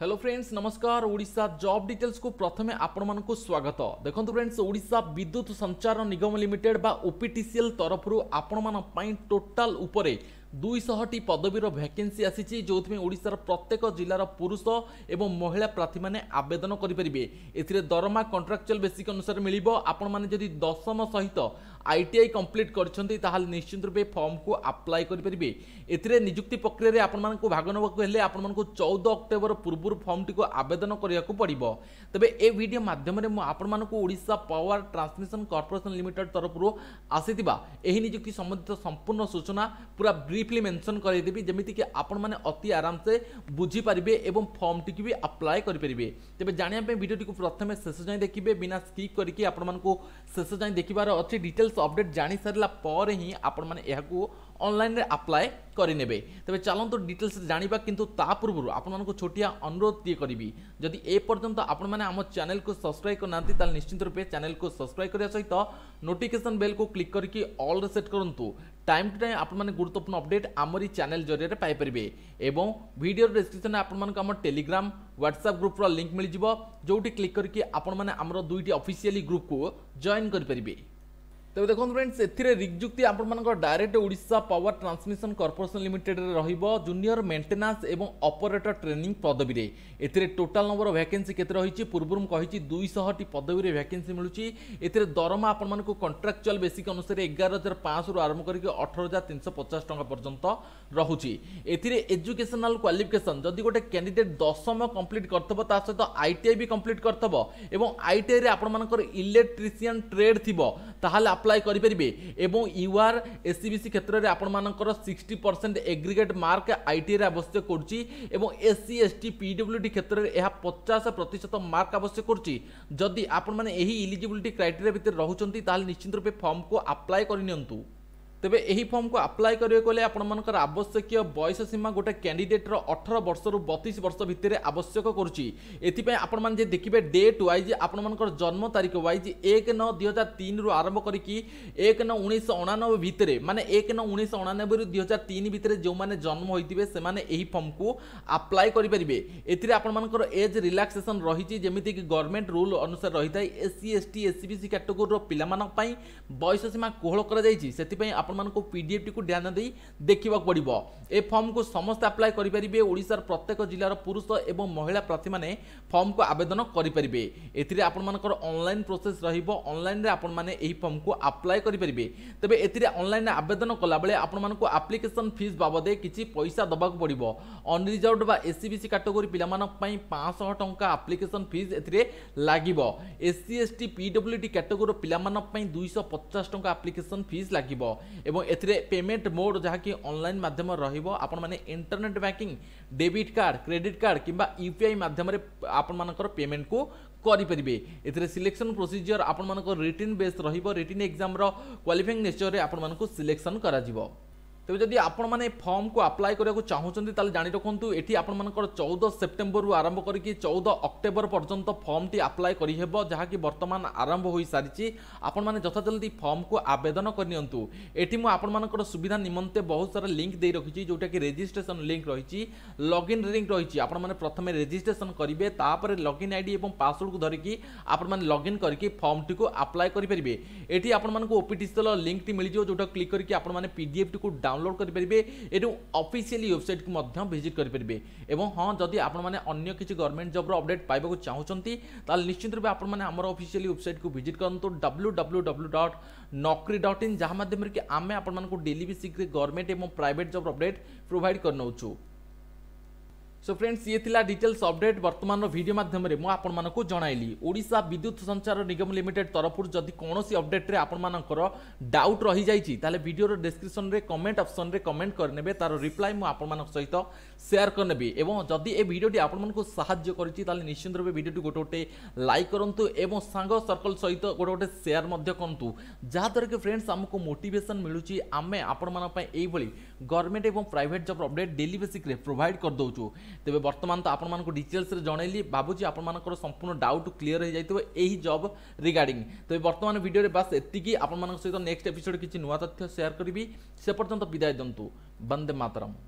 hello friends নমস্কার Odisha job details কু প্রথমে আপনার স্বাগত দেখুন ফ্রেন্ডস ওড়িশা বিদ্যুৎ সঞ্চার নিগম লিমিটেড বা ওপিটিসিএল তরফর আপনার টোটাল উপরে ଦୁଇଶହଟି ପଦବୀର ଭ୍ୟାକେନ୍ସି ଆସିଛି ଯେଉଁଥିପାଇଁ ଓଡ଼ିଶାର ପ୍ରତ୍ୟେକ ଜିଲ୍ଲାର ପୁରୁଷ ଏବଂ ମହିଳା ପ୍ରାର୍ଥୀମାନେ ଆବେଦନ କରିପାରିବେ ଏଥିରେ ଦରମା କଣ୍ଟ୍ରାକ୍ଚୁଆଲ ବେସିକ୍ ଅନୁସାରେ ମିଳିବ ଆପଣମାନେ ଯଦି ଦଶମ ସହିତ ଆଇଟିଆଇ କମ୍ପ୍ଲିଟ୍ କରିଛନ୍ତି ତାହେଲେ ନିଶ୍ଚିତ ରୂପେ ଫର୍ମକୁ ଆପ୍ଲାଏ କରିପାରିବେ ଏଥିରେ ନିଯୁକ୍ତି ପ୍ରକ୍ରିୟାରେ ଆପଣମାନଙ୍କୁ ଭାଗ ନେବାକୁ ହେଲେ ଆପଣମାନଙ୍କୁ ଚଉଦ ଅକ୍ଟୋବର ପୂର୍ବରୁ ଫର୍ମଟିକୁ ଆବେଦନ କରିବାକୁ ପଡ଼ିବ ତେବେ ଏ ଭିଡ଼ିଓ ମାଧ୍ୟମରେ ମୁଁ ଆପଣମାନଙ୍କୁ Odisha power transmission corporation limited ତରଫରୁ ଆସିଥିବା ଏହି ନିଯୁକ୍ତି ସମ୍ବନ୍ଧିତ ସମ୍ପୂର୍ଣ୍ଣ ସୂଚନା ପୁରା ବ୍ରି ব্রিফলি মেনশন করাইদেবি যেমিতিকি আপনার মানে অতি আরামসে বুঝিপারে এবং ফর্মটিকে বি আপ্লাই করে তবে জাঁয়া ভিডিওটি প্রথমে শেষ যাই দেখবে বিনা স্কিপ করি আপনার শেষ যাই দেখবার অছে ডিটেলস অপডেট জাঁ সারা পরে হি আপনার ଅନଲାଇନ୍ରେ ଆପ୍ଲାଏ କରିନେବେ ତେବେ ଚାଲନ୍ତୁ ଡିଟେଲ୍ସ ଜାଣିବା କିନ୍ତୁ ତା ପୂର୍ବରୁ ଆପଣମାନଙ୍କୁ ଛୋଟିଆ ଅନୁରୋଧଟିଏ କରିବି ଯଦି ଏପର୍ଯ୍ୟନ୍ତ ଆପଣମାନେ ଆମ ଚ୍ୟାନେଲକୁ ସବସ୍କ୍ରାଇବ୍ କରିନାହାନ୍ତି ତାହେଲେ ନିଶ୍ଚିତ ରୂପେ ଚ୍ୟାନେଲକୁ ସବସ୍କ୍ରାଇବ୍ କରିବା ସହିତ ନୋଟିଫିକେସନ୍ ବେଲ୍କୁ କ୍ଲିକ୍ କରିକି ଅଲ୍ରେ ସେଟ୍ କରନ୍ତୁ টাইম টু টাইম আপনার গুরুত্বপূর্ণ অপডেট আমার এই চ্যানেল জরিয়ে পাইপারে এবং ভিডিওর ডেসক্রিপশনে আপনার আমার টেলিগ্রাম হোয়াটসঅ্যাপ গ্রুপর লিঙ্ক মিলিযোগ যেটি ক্লিক করি আপনার আমার দুইটি অফিসিয়ালি গ্রুপকু জয়েন করে তবে দেখুন ফ্রেন্ডস এতে রিগযুক্তি আপনার direct Odisha power transmission corporation লিমিটেডে রহব জুনিয়র মেটেনান্স এবং অপরেটর ট্রেনিং পদবীরে এতে টোটাল নম্বর ভ্যাকেন্সি কেতে রয়েছে পূর্বর কী দুইশহটি পদবীরে ভ্যাকেন্সি মিলুଛି এতে দরমা আপনার কন্ট্রাকচুয়াল বেসিক অনুসারে এগার হাজার পাঁচশু আরম্ভ করি অঠর হাজার তিনশো পচাশ টাকা পর্যন্ত রহুচি এতে এজুকেশনাল কোয়ালিফিকেসন যদি গোটে ক্যাডিডেট দশম কমপ্লিট করথব তা সহ আইটিআই বি কমপ্লিট করথব এবং আইটিআই আপনার ইলেকট্রিসিয়ান ট্রেড থাকলে আপ্লাই করে এবং ইউআর এসিবিসি ক্ষেত্রে আপনার sixty percent aggregate mark ITI আবশ্যক করছি এবং এসসি এসটি পিডব্লুডি ক্ষেত্রে এহা পচাশ প্রত মার্ক আবশ্যক করছি যদি আপনার এই ইলিজিবিলিটি ক্রাইটেরিয়া ভিতরে রুচান তাহলে নিশ্চিত রূপে ফর্মকে আপ্লাই করে নিউ ତେବେ ଏହି ଫର୍ମକୁ ଆପ୍ଲାଏ କରିବାକୁ ହେଲେ ଆପଣମାନଙ୍କର ଆବଶ୍ୟକୀୟ ବୟସ ସୀମା ଗୋଟେ କ୍ୟାଣ୍ଡିଡେଟ୍ର ଅଠର ବର୍ଷରୁ ବତିଶ ବର୍ଷ ଭିତରେ ଆବଶ୍ୟକ କରୁଛି ଏଥିପାଇଁ ଆପଣମାନେ ଯେ ଦେଖିବେ ଡେଟ୍ ୱାଇଜ୍ ଆପଣମାନଙ୍କର ଜନ୍ମ ତାରିଖ ୱାଇଜ୍ ଏକ ନଅ ଦୁଇ ହଜାର ତିନିରୁ ଆରମ୍ଭ କରିକି ଏକ ନଅ ଉଣେଇଶହ ଅଣାନବେ ଭିତରେ ମାନେ ଏକ ନଅ ଉଣେଇଶହ ଅଣାନବେରୁ ଦୁଇ ହଜାର ତିନି ଭିତରେ ଯେଉଁମାନେ ଜନ୍ମ ହୋଇଥିବେ ସେମାନେ ଏହି ଫର୍ମକୁ ଆପ୍ଲାଏ କରିପାରିବେ ଏଥିରେ ଆପଣମାନଙ୍କର ଏଜ୍ ରିଲାକ୍ସେସନ୍ ରହିଛି ଯେମିତିକି ଗଭର୍ଣ୍ଣମେଣ୍ଟ ରୁଲ୍ ଅନୁସାରେ ରହିଥାଏ SC ST SC B C କାଟେଗୋରିର ପିଲାମାନଙ୍କ ପାଇଁ ବୟସ ସୀମା କୋହଳ କରାଯାଇଛି ସେଥିପାଇଁ ଆପଣମାନଙ୍କୁ ପି ଡି ଏଫ୍ଟିକୁ ଧ୍ୟାନ ଦେଇ ଦେଖିବାକୁ ପଡ଼ିବ ଏ ଫର୍ମକୁ ସମସ୍ତେ ଆପ୍ଲାଏ କରିପାରିବେ ଓଡ଼ିଶାର ପ୍ରତ୍ୟେକ ଜିଲ୍ଲାର ପୁରୁଷ ଏବଂ ମହିଳା ପ୍ରାର୍ଥୀମାନେ ଫର୍ମକୁ ଆବେଦନ କରିପାରିବେ ଏଥିରେ ଆପଣମାନଙ୍କର ଅନଲାଇନ୍ ପ୍ରୋସେସ୍ ରହିବ ଅନଲାଇନ୍ରେ ଆପଣମାନେ ଏହି ଫର୍ମକୁ ଆପ୍ଲାଏ କରିପାରିବେ ତେବେ ଏଥିରେ ଅନଲାଇନ୍ରେ ଆବେଦନ କଲାବେଳେ ଆପଣମାନଙ୍କୁ ଆପ୍ଲିକେସନ୍ ଫିସ୍ ବାବଦେ କିଛି ପଇସା ଦେବାକୁ ପଡ଼ିବ ଅନରିଜର୍ଭ ବା ଏସ୍ସିବିସି କାଟେଗୋରୀ ପିଲାମାନଙ୍କ ପାଇଁ ପାଞ୍ଚଶହ ଟଙ୍କା ଆପ୍ଲିକେସନ୍ ଫିସ୍ ଏଥିରେ ଲାଗିବ ଏସ୍ସି ଏସ୍ଟି ପିଡବ୍ଲ୍ୟୁଡି କାଟେଗୋରୀର ପିଲାମାନଙ୍କ ପାଇଁ ଦୁଇଶହ ପଚାଶ ଟଙ୍କା ଆପ୍ଲିକେସନ୍ ଫିସ୍ ଲାଗିବ এবং এত্রে পেমেন্ট মোড যাহা কি অনলাইন মাধ্যম রহিব আপন মানে internet banking debit card credit card কিবা ইউপিআই মাধ্যমৰে আপন মানকৰ পেমেন্ট কো কৰি পৰিবে এত্রে সিলেকশন প্ৰসিডিউৰ আপন মানক ৰিটিন বেছ ৰহিব ৰিটিন এক্সামৰ কোৱালিফাইং নিচৰে আপন মানক সিলেকশন কৰা দিব ତେବେ ଯଦି ଆପଣମାନେ ଏ ଫର୍ମକୁ ଆପ୍ଲାଏ କରିବାକୁ ଚାହୁଁଛନ୍ତି ତାହେଲେ ଜାଣି ରଖନ୍ତୁ ଏଠି ଆପଣମାନଙ୍କର ଚଉଦ ସେପ୍ଟେମ୍ବରରୁ ଆରମ୍ଭ କରିକି ଚଉଦ ଅକ୍ଟୋବର ପର୍ଯ୍ୟନ୍ତ ଫର୍ମଟି ଆପ୍ଲାଏ କରିହେବ ଯାହାକି ବର୍ତ୍ତମାନ ଆରମ୍ଭ ହୋଇସାରିଛି ଆପଣମାନେ ଯଥାଜଲ୍ଦି ଫର୍ମକୁ ଆବେଦନ କରିନିଅନ୍ତୁ ଏଠି ମୁଁ ଆପଣମାନଙ୍କର ସୁବିଧା ନିମନ୍ତେ ବହୁତ ସାରା ଲିଙ୍କ୍ ଦେଇ ରଖିଛି ଯେଉଁଟାକି ରେଜିଷ୍ଟ୍ରେସନ୍ ଲିଙ୍କ୍ ରହିଛି ଲଗ୍ଇନ୍ ଲିଙ୍କ୍ ରହିଛି ଆପଣମାନେ ପ୍ରଥମେ ରେଜିଷ୍ଟ୍ରେସନ୍ କରିବେ ତାପରେ ଲଗ୍ଇନ୍ ଆଇଡ଼ି ଏବଂ ପାସୱାର୍ଡ଼କୁ ଧରିକି ଆପଣମାନେ ଲଗ୍ଇନ୍ କରିକି ଫର୍ମଟିକୁ ଆପ୍ଲାଏ କରିପାରିବେ ଏଠି ଆପଣମାନଙ୍କୁ ଓପିଟିସିଏଲ୍ର ଲିଙ୍କ୍ଟି ମିଳିଯିବ ଯେଉଁଟା କ୍ଲିକ୍ କରିକି ଆପଣମାନେ ପିଡ଼ିଏଫ୍ଟିକୁ ଡାଉନ୍ ডাউনলোড করে এটু অফিসিয়ালি ওয়েবসাইট কু ভিজিট করে এবং হ্যাঁ যদি আপনার অন্য কিছু গভর্নমেন্ট জবর অপডেট পাইবাকু চাহুন তাহলে নিশ্চিত রূপে আপনার আমার অফিসিয়ালি ওয়েবসাইট কু ভিজিট করতু W W W dot Naukri dot in যা মাধ্যমে কি আমি আপনার ডেলি বেসিক্রে গভর্নমেন্ট এবং প্রাইভেট জব অপডেট প্রোভাইড করে নেছু সো ফ্রেন্ডস ইয়ে লা ডিটেলস অপডেট বর্তমান ভিডিও মাধ্যমে মু আপনার জনাইলি ওড়শা বিদ্যুৎ সঞ্চার নিগম লিমিটেড তরফর যদি কোণী অপডেট্রে আপনার ডাউট রহি যাই তাহলে ভিডিওর ডেসক্রিপশনরে কমেন্ট অপসনরে কমেন্ট করে নেবে তার রিপ্লাই মু আপনার সহিত সেয়ার করে নেবি এবং যদি এই ভিডিওটি আপনার সাহায্য করেছি তাহলে নিশ্চিন্ত রূপে ভিডিওটি গোটে গোটে লাইক করতু এবং সাঙ্গ সর্কল সহিত গোটে গোটে সেয়ার করতু যাদ্বারা কি ফ্রেন্ডস আমি মোটিভেসন মিলুচি আমি আপনার এইভাবে গভর্নমেন্ট এবং প্রাইভেট জব অপডেট ডেলি বেসিক্রে প্রোভাইড করে দেছু ତେବେ ବର୍ତ୍ତମାନ ତ ଆପଣମାନଙ୍କୁ ଡିଟେଲ୍ସରେ ଜଣାଇଲି ଭାବୁଛି ଆପଣମାନଙ୍କର ସମ୍ପୂର୍ଣ୍ଣ ଡାଉଟ୍ କ୍ଲିଅର୍ ହୋଇଯାଇଥିବ ଏହି ଜବ୍ ରିଗାର୍ଡ଼ିଂ ତେବେ ବର୍ତ୍ତମାନ ଭିଡ଼ିଓରେ ବାସ୍ ଏତିକି ଆପଣମାନଙ୍କ ସହିତ ନେକ୍ସଟ ଏପିସୋଡ଼ କିଛି ନୂଆ ତଥ୍ୟ ସେୟାର କରିବି ସେ ପର୍ଯ୍ୟନ୍ତ ବିଦାୟ ଦିଅନ୍ତୁ ବନ୍ଦେ ମାତରମ୍